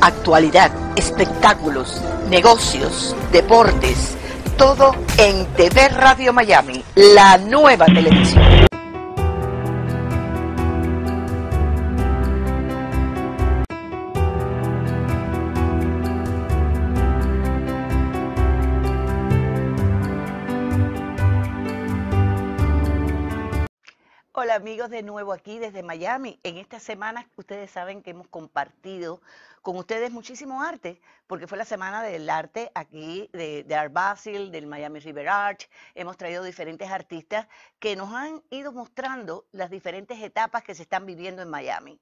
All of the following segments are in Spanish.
actualidad, espectáculos, negocios, deportes, todo en TV Radio Miami, la nueva televisión. Hola amigos, de nuevo aquí desde Miami. En estas semanas ustedes saben que hemos compartido con ustedes muchísimo arte, porque fue la semana del arte aquí de, Art Basel, del Miami River Arch. Hemos traído diferentes artistas que nos han ido mostrando las diferentes etapas que se están viviendo en Miami.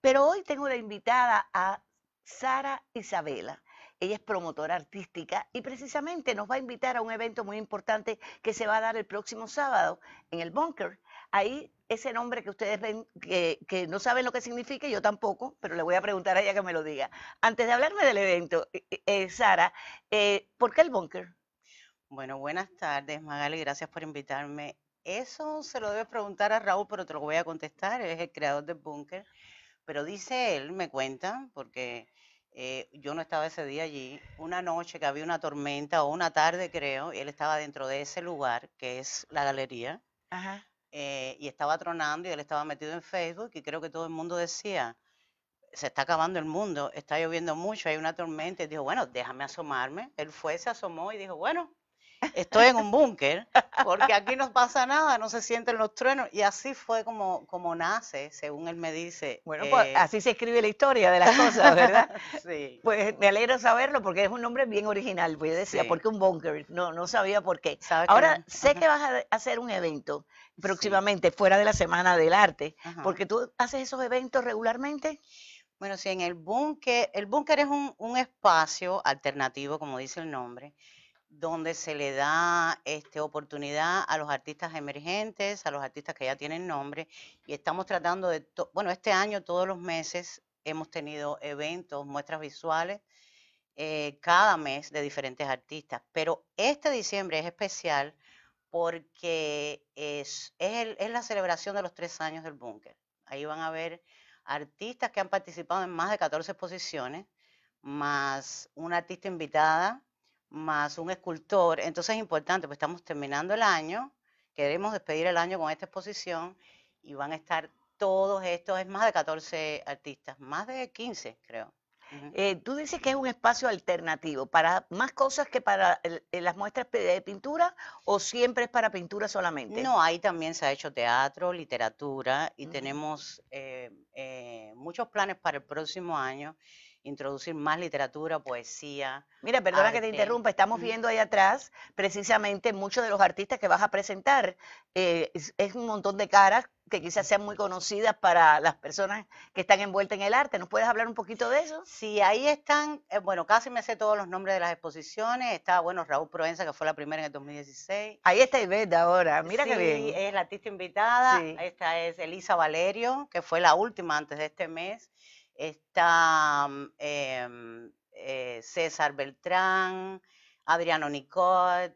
Pero hoy tengo la invitada a Sara Isabela. Ella es promotora artística y precisamente nos va a invitar a un evento muy importante que se va a dar el próximo sábado en el Bunker ahí ese nombre que ustedes ven, que, no saben lo que significa, yo tampoco, pero le voy a preguntar a ella que me lo diga. Antes de hablarme del evento, eh, eh, eh, Sara, ¿por qué el búnker? Bueno, buenas tardes, Magali, gracias por invitarme. Eso se lo debes preguntar a Raúl, pero te lo voy a contestar, es el creador del búnker. Pero dice él, me cuenta, porque yo no estaba ese día allí, una noche que había una tormenta o una tarde creo, y él estaba dentro de ese lugar que es la galería. Ajá eh, y estaba tronando y él estaba metido en Facebook y creo que todo el mundo decía, se está acabando el mundo, está lloviendo mucho, hay una tormenta. Y dijo, bueno, déjame asomarme. Él fue, se asomó y dijo, bueno, estoy en un búnker, porque aquí no pasa nada, no se sienten los truenos. Y así fue como, como nace, según él me dice. Bueno, pues eh, así se escribe la historia de las cosas, ¿verdad? sí. Pues me alegro saberlo, porque es un nombre bien original. Pues decía, porque ¿por qué un búnker? No, no sabía por qué. Ahora sé que vas a hacer un evento próximamente, fuera de la Semana del Arte, porque tú haces esos eventos regularmente. Bueno, sí, en el búnker, el búnker es un, un, espacio alternativo, como dice el nombre, donde se le da este, oportunidad a los artistas emergentes, a los artistas que ya tienen nombre, y estamos tratando de, bueno, este año todos los meses hemos tenido eventos, muestras visuales, eh, cada mes de diferentes artistas, pero este diciembre es especial porque es, es, la celebración de los tres años del búnker. Ahí van a ver artistas que han participado en más de 14 exposiciones, más una artista invitada más un escultor. Entonces es importante, pues estamos terminando el año, queremos despedir el año con esta exposición y van a estar todos estos, es más de 14 artistas, más de 15 creo. Eh, tú dices que es un espacio alternativo, para más cosas que para eh, las muestras de pintura o siempre es para pintura solamente? No, ahí también se ha hecho teatro, literatura y tenemos eh, muchos planes para el próximo año introducir más literatura, poesía. Mira, perdona que te interrumpa, estamos viendo ahí atrás precisamente muchos de los artistas que vas a presentar. Eh, es, un montón de caras que quizás sean muy conocidas para las personas que están envueltas en el arte. ¿Nos puedes hablar un poquito de eso? Sí, ahí están, eh, bueno, casi me sé todos los nombres de las exposiciones. Está, bueno, Raúl Provenza, que fue la primera en el 2016. Ahí está Ivette ahora, mira que qué bien. Sí, es la artista invitada. Esta es Elisa Valerio, que fue la última antes de este mes está mm, em, eh, César Beltrán, Adriano Nicot,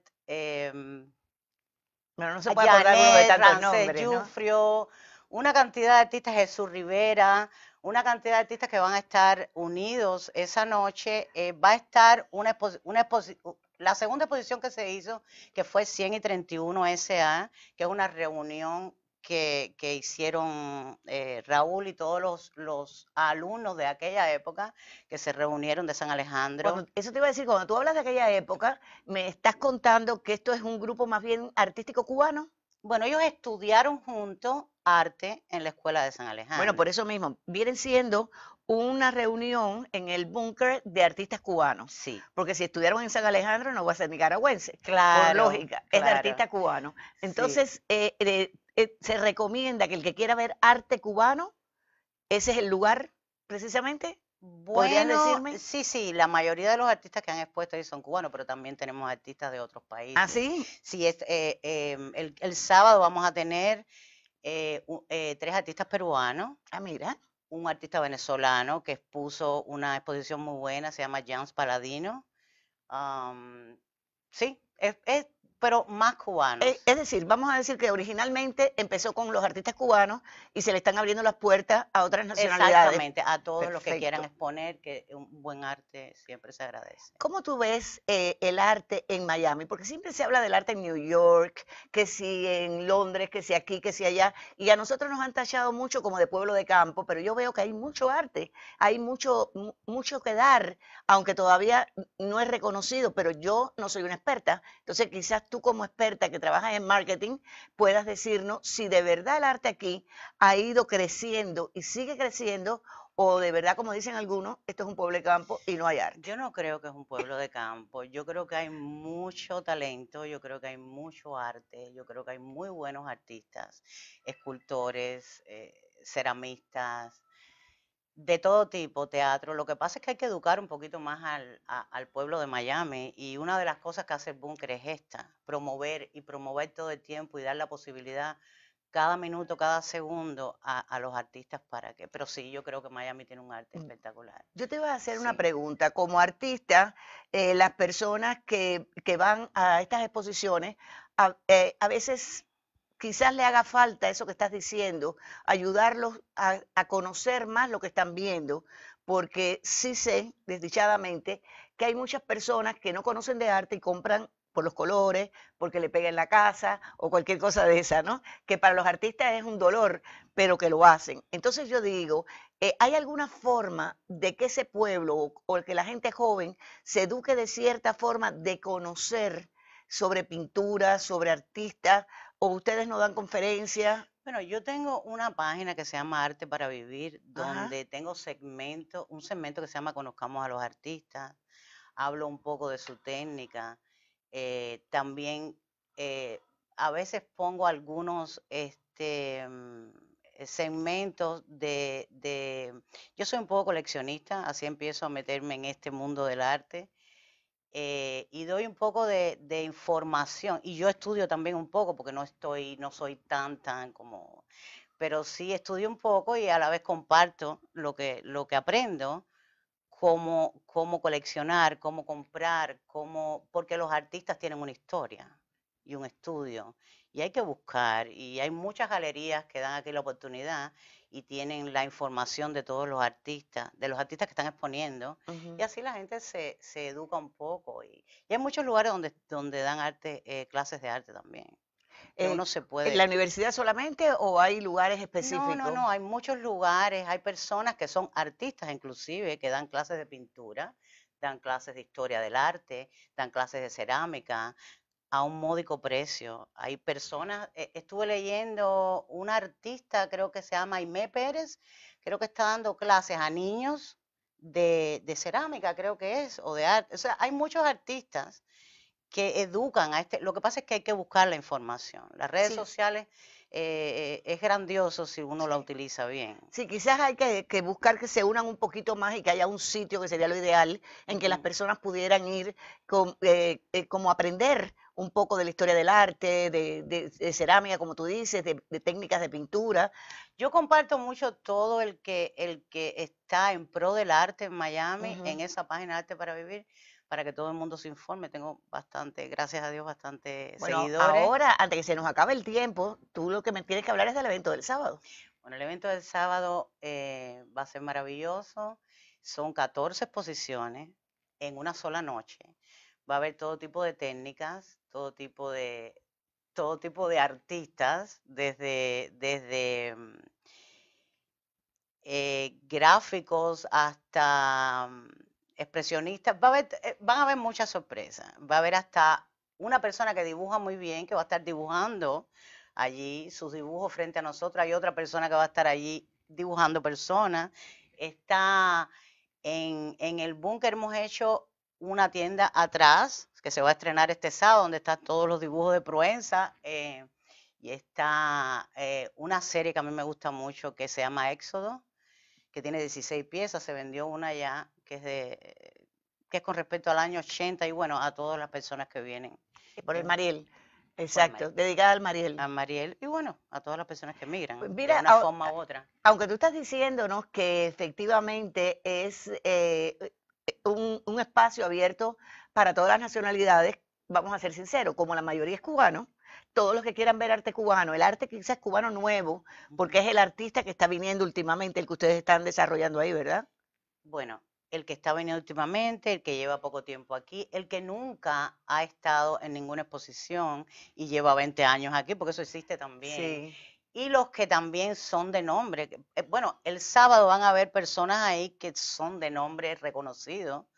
una cantidad de artistas, Jesús Rivera, una cantidad de artistas que van a estar unidos esa noche. Eh, va a estar una, exposición, la segunda exposición que se hizo, que fue 131 SA, que es una reunión que, hicieron eh, Raúl y todos los, alumnos de aquella época que se reunieron de San Alejandro. eso te iba a decir, cuando tú hablas de aquella época, me estás contando que esto es un grupo más bien artístico cubano. Bueno, ellos estudiaron juntos arte en la escuela de San Alejandro. Bueno, por eso mismo, vienen siendo una reunión en el búnker de artistas cubanos. Sí. Porque si estudiaron en San Alejandro no va a ser nicaragüense. Claro. lógica, es de artista cubano. Entonces, eh, eh, se recomienda que el que quiera ver arte cubano, ese es el lugar precisamente. bueno, decirme? Sí, sí, la mayoría de los artistas que han expuesto ahí son cubanos, pero también tenemos artistas de otros ¿Ah, países. ¿Ah, sí? Sí, eh, em, el, sábado vamos a tener eh, tres artistas peruanos. Ah, mira. Un artista venezolano que expuso una exposición muy buena, se llama Jans Paladino. sí, es pero más cubanos. Eh, es, decir, vamos a decir que originalmente empezó con los artistas cubanos y se le están abriendo las puertas a otras nacionalidades. Exactamente, a todos los que quieran exponer, que un buen arte siempre se agradece. ¿Cómo tú ves eh, el arte en Miami? Porque siempre se habla del arte en New York, que si en Londres, que si aquí, que si allá. Y a nosotros nos han tachado mucho como de pueblo de campo, pero yo veo que hay mucho arte, hay mucho, mucho que dar, aunque todavía no es reconocido, pero yo no soy una experta. Entonces quizás tú como experta que trabajas en marketing puedas decirnos si de verdad el arte aquí ha ido creciendo y sigue creciendo o de verdad, como dicen algunos, esto es un pueblo de campo y no hay arte. Yo no creo que es un pueblo de campo, yo creo que hay mucho talento, yo creo que hay mucho arte, yo creo que hay muy buenos artistas, escultores, eh, ceramistas, de todo tipo, teatro. Lo que pasa es que hay que educar un poquito más al, pueblo de Miami y una de las cosas que hace el Bunker es esta, promover y promover todo el tiempo y dar la posibilidad cada minuto, cada segundo a, los artistas para que... Pero sí, yo creo que Miami tiene un arte mm. espectacular. Yo te voy a hacer una pregunta. Como artista, eh, las personas que, que, van a estas exposiciones a, eh, a veces quizás le haga falta eso que estás diciendo, ayudarlos a, conocer más lo que están viendo, porque sí sé, desdichadamente, que hay muchas personas que no conocen de arte y compran por los colores, porque le pega la casa o cualquier cosa de esa, ¿no? Que para los artistas es un dolor, pero que lo hacen. Entonces yo digo, eh, ¿hay alguna forma de que ese pueblo o, o que la gente joven se eduque de cierta forma de conocer sobre pintura, sobre artistas, o ustedes nos dan conferencias. Bueno, yo tengo una página que se llama Arte para Vivir, donde tengo segmento, un segmento que se llama Conozcamos a los Artistas, hablo un poco de su técnica, eh, también eh, a veces pongo algunos este, mm, eh, segmentos de, de, Yo soy un poco coleccionista, así empiezo a meterme en este mundo del arte eh, y doy un poco de, información. Y yo estudio también un poco, porque no estoy, no soy tan, tan como, pero sí estudio un poco y a la vez comparto lo que, lo que aprendo, cómo, cómo coleccionar, cómo comprar, cómo, porque los artistas tienen una historia y un estudio. Y hay que buscar, y hay muchas galerías que dan aquí la oportunidad y tienen la información de todos los artistas, de los artistas que están exponiendo, y así la gente se, educa un poco. Y, hay muchos lugares donde, donde dan arte, eh, clases de arte también. Eh, uno se puede... ¿En la universidad solamente o hay lugares específicos? No, no, no, hay muchos lugares, hay personas que son artistas inclusive, que dan clases de pintura, dan clases de historia del arte, dan clases de cerámica, a un módico precio. Hay personas, eh, estuve leyendo una artista, creo que se llama Aimé Pérez, creo que está dando clases a niños de, cerámica, creo que es, o de arte. O sea, hay muchos artistas que educan a este. Lo que pasa es que hay que buscar la información. Las redes sociales eh, es grandioso si uno la utiliza bien. Sí, quizás hay que, buscar que se unan un poquito más y que haya un sitio que sería lo ideal en que las personas pudieran ir eh, eh, como aprender un poco de la historia del arte, de, cerámica, como tú dices, de, técnicas de pintura. Yo comparto mucho todo el que, el que está en pro del arte en Miami, en esa página Arte para Vivir, para que todo el mundo se informe. Tengo bastante, gracias a Dios, bastante bueno, Ahora, antes que se nos acabe el tiempo, tú lo que me tienes que hablar es del evento del sábado. Bueno, el evento del sábado eh, va a ser maravilloso. Son 14 exposiciones en una sola noche. Va a haber todo tipo de técnicas, todo tipo de, todo tipo de artistas, desde, desde mm, eh, gráficos hasta mm, expresionistas. Va a haber, eh, van a haber muchas sorpresas. Va a haber hasta una persona que dibuja muy bien, que va a estar dibujando allí sus dibujos frente a nosotros. Hay otra persona que va a estar allí dibujando personas. Está en, el búnker, hemos hecho una tienda atrás que se va a estrenar este sábado, donde están todos los dibujos de Proenza. Eh, y está eh, una serie que a mí me gusta mucho que se llama Éxodo, que tiene 16 piezas, se vendió una ya que es de que es con respecto al año 80 y bueno, a todas las personas que vienen. Por el Mariel. Exacto, dedicada al Mariel. A Mariel y bueno, a todas las personas que emigran, pues de una forma u otra. Aunque tú estás diciéndonos que efectivamente es eh, un, un, espacio abierto para todas las nacionalidades, vamos a ser sinceros, como la mayoría es cubano, todos los que quieran ver arte cubano, el arte quizás cubano nuevo, porque es el artista que está viniendo últimamente, el que ustedes están desarrollando ahí, ¿verdad? Bueno, el que está viniendo últimamente, el que lleva poco tiempo aquí, el que nunca ha estado en ninguna exposición y lleva 20 años aquí, porque eso existe también. Y los que también son de nombre. Eh, bueno, el sábado van a haber personas ahí que son de nombre reconocido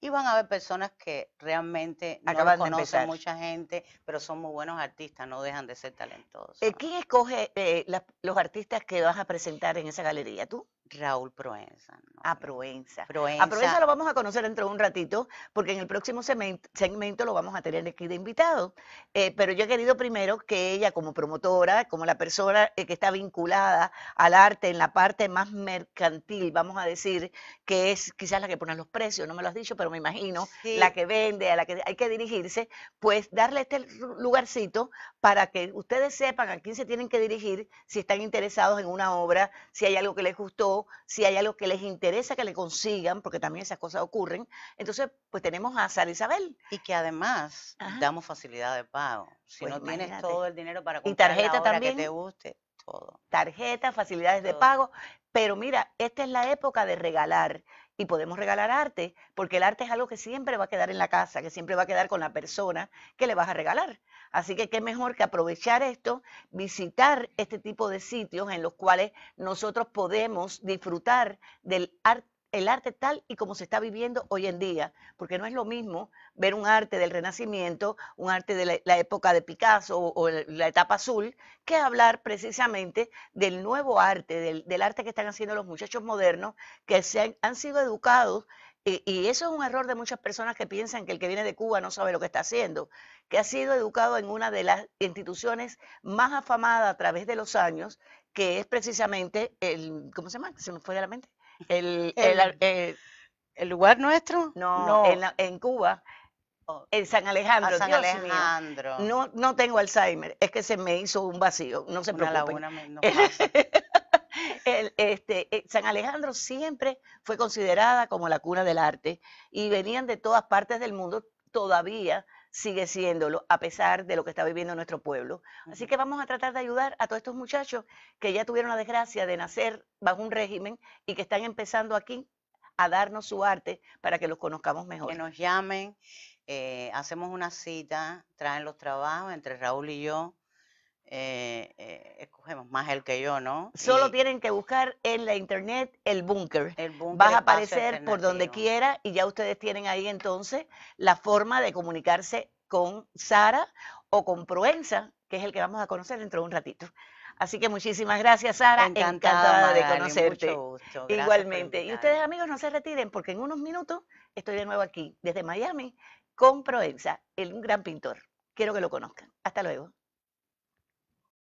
y van a haber personas que realmente no conocen mucha gente, pero son muy buenos artistas, no dejan de ser talentosos. Eh, ¿Quién escoge eh, los artistas que vas a presentar en esa galería? ¿Tú? Raúl ah, Proenza. a Proenza. A Proenza lo vamos a conocer dentro de un ratito, porque en el próximo segmento lo vamos a tener aquí de invitado. Eh, pero yo he querido primero que ella, como promotora, como la persona eh, que está vinculada al arte en la parte más mercantil, vamos a decir, que es quizás la que pone los precios, no me lo has dicho, pero me imagino, la que vende, a la que hay que dirigirse, pues darle este lugarcito para que ustedes sepan a quién se tienen que dirigir si están interesados en una obra, si hay algo que les gustó si hay algo que les interesa que le consigan, porque también esas cosas ocurren. Entonces, pues tenemos a Sara Isabel. Y que además damos facilidad de pago. Si pues no tienes todo el dinero para comprar tarjeta también. que te guste, todo. Tarjeta, facilidades de pago. Pero mira, esta es la época de regalar y podemos regalar arte, porque el arte es algo que siempre va a quedar en la casa, que siempre va a quedar con la persona que le vas a regalar. Así que qué mejor que aprovechar esto, visitar este tipo de sitios en los cuales nosotros podemos disfrutar del arte el arte tal y como se está viviendo hoy en día, porque no es lo mismo ver un arte del Renacimiento, un arte de la, época de Picasso o, la etapa azul, que hablar precisamente del nuevo arte, del, arte que están haciendo los muchachos modernos, que se han, han sido educados y, eso es un error de muchas personas que piensan que el que viene de Cuba no sabe lo que está haciendo, que ha sido educado en una de las instituciones más afamadas a través de los años, que es precisamente el, ¿cómo se llama? Se me fue de la mente el, eh, el, lugar nuestro? No, En, en, Cuba. En San Alejandro, no, no tengo Alzheimer, es que se me hizo un vacío, no se preocupe este, eh, San Alejandro siempre fue considerada como la cuna del arte y venían de todas partes del mundo todavía sigue siéndolo, a pesar de lo que está viviendo nuestro pueblo. Así que vamos a tratar de ayudar a todos estos muchachos que ya tuvieron la desgracia de nacer bajo un régimen y que están empezando aquí a darnos su arte para que los conozcamos mejor. Que nos llamen, eh, hacemos una cita, traen los trabajos entre Raúl y yo eh, eh, escogemos más el que yo, ¿no? Solo tienen que buscar en la internet el búnker. Vas a aparecer por donde quiera y ya ustedes tienen ahí entonces la forma de comunicarse con Sara o con Proenza, que es el que vamos a conocer dentro de un ratito. Así que muchísimas gracias, Sara. Encantada, de conocerte. Igualmente. Y ustedes, amigos, no se retiren porque en unos minutos estoy de nuevo aquí, desde Miami, con Proenza, el, gran pintor. Quiero que lo conozcan. Hasta luego.